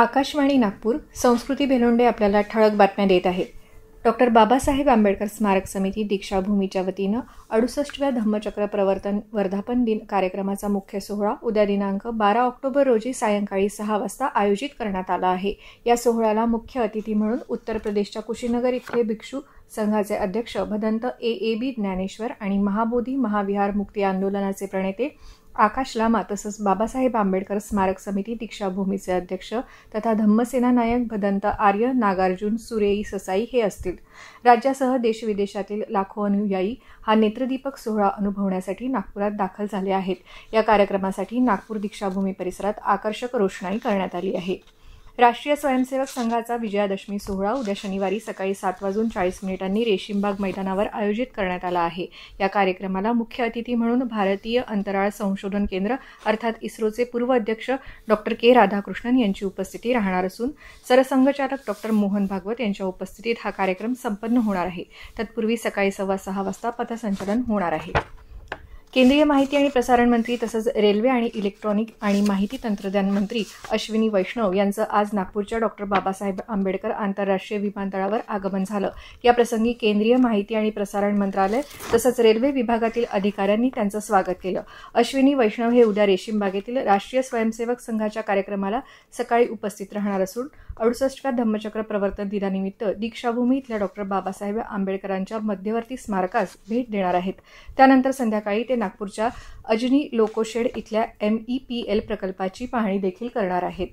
आकाशवाणी नागपूर संस्कृती भेलोंडे आपल्याला ठळक बातम्या देत आहेत डॉक्टर बाबासाहेब आंबेडकर स्मारक समिती दीक्षाभूमीच्या वतीनं अडुसष्टव्या धम्मचक्र प्रवर्तन वर्धापन दिन कार्यक्रमाचा मुख्य सोहळा उद्या दिनांक बारा ऑक्टोबर रोजी सायंकाळी सहा वाजता आयोजित करण्यात आला आहे या सोहळ्याला मुख्य अतिथी म्हणून उत्तर प्रदेशच्या कुशीनगर इथले भिक्षू संघाचे अध्यक्ष भदंत ए ए बी ज्ञानेश्वर आणि महाबोधी महाविहार मुक्ती आंदोलनाचे प्रणेते आकाश लामा तसंच बाबासाहेब आंबेडकर स्मारक समिती दीक्षाभूमीचे अध्यक्ष तथा धम्मसेना नायक भदंत आर्य नागार्जुन सुरेई ससाई हे असतील राज्यासह देशविदेशातील लाखो अनुयायी हा नेत्रदीपक सोहळा अनुभवण्यासाठी नागपुरात दाखल झाले आहेत या कार्यक्रमासाठी नागपूर दीक्षाभूमी परिसरात आकर्षक रोषणाई करण्यात आली आहे राष्ट्रीय स्वयंसेवक संघाचा विजयादशमी सोहळा उद्या शनिवारी सकाळी सात वाजून चाळीस मिनिटांनी रेशीमबाग मैदानावर आयोजित करण्यात आला आहे या कार्यक्रमाला मुख्य अतिथी म्हणून भारतीय अंतराळ संशोधन केंद्र अर्थात इस्रोचे पूर्व अध्यक्ष डॉक्टर के राधाकृष्णन यांची उपस्थिती राहणार असून सरसंघचालक डॉक्टर मोहन भागवत यांच्या उपस्थितीत हा कार्यक्रम संपन्न होणार आहे तत्पूर्वी सकाळी सव्वा सहा वाजता पथसंचलन होणार आहे केंद्रीय माहिती आणि प्रसारण मंत्री तसंच रेल्वे आणि इलेक्ट्रॉनिक आणि माहिती तंत्रज्ञान मंत्री अश्विनी वैष्णव यांचं आज नागपूरच्या डॉक्टर बाबासाहेब आंबेडकर आंतरराष्ट्रीय विमानतळावर आगमन झालं याप्रसंगी केंद्रीय माहिती आणि प्रसारण मंत्रालय तसंच रेल्वे विभागातील अधिकाऱ्यांनी त्यांचं स्वागत केलं अश्विनी वैष्णव हे उद्या रेशीमबागेतील राष्ट्रीय स्वयंसेवक संघाच्या कार्यक्रमाला सकाळी उपस्थित राहणार असून अडुसष्टव्या धम्मचक्र प्रवर्तन दिनानिमित्त दीक्षाभूमी इथल्या डॉक्टर बाबासाहेब आंबेडकरांच्या मध्यवर्ती स्मारकास भेट देणार आहेत त्यानंतर संध्याकाळी ते नागपूरच्या अजनी लोकोशेड इथल्या एम ई पी एल प्रकल्पाची पाहणी देखील करणार आहेत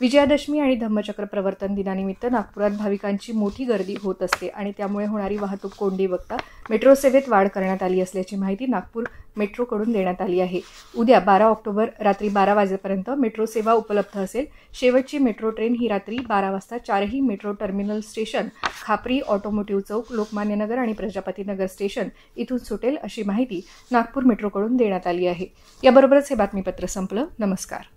विजयादशमी आणि धम्मचक्र प्रवर्तन दिनानिमित्त नागपुरात भाविकांची मोठी गर्दी होत असते आणि त्यामुळे होणारी वाहतूक कोंडी बघता मेट्रो सेवेत वाढ करण्यात आली असल्याची माहिती नागपूर मेट्रोकडून देण्यात आली आहे उद्या बारा ऑक्टोबर रात्री बारा वाजेपर्यंत मेट्रो सेवा उपलब्ध असेल शेवटची मेट्रो ट्रेन ही रात्री बारा वाजता चारही metro terminal station Khapri automotive Chowk Lokmanya Nagar आणि प्रजापतीनगर स्टेशन इथून सुटेल अशी माहिती नागपूर मेट्रोकडून देण्यात आली आहे याबरोबरच हे बातमीपत्र संपलं नमस्कार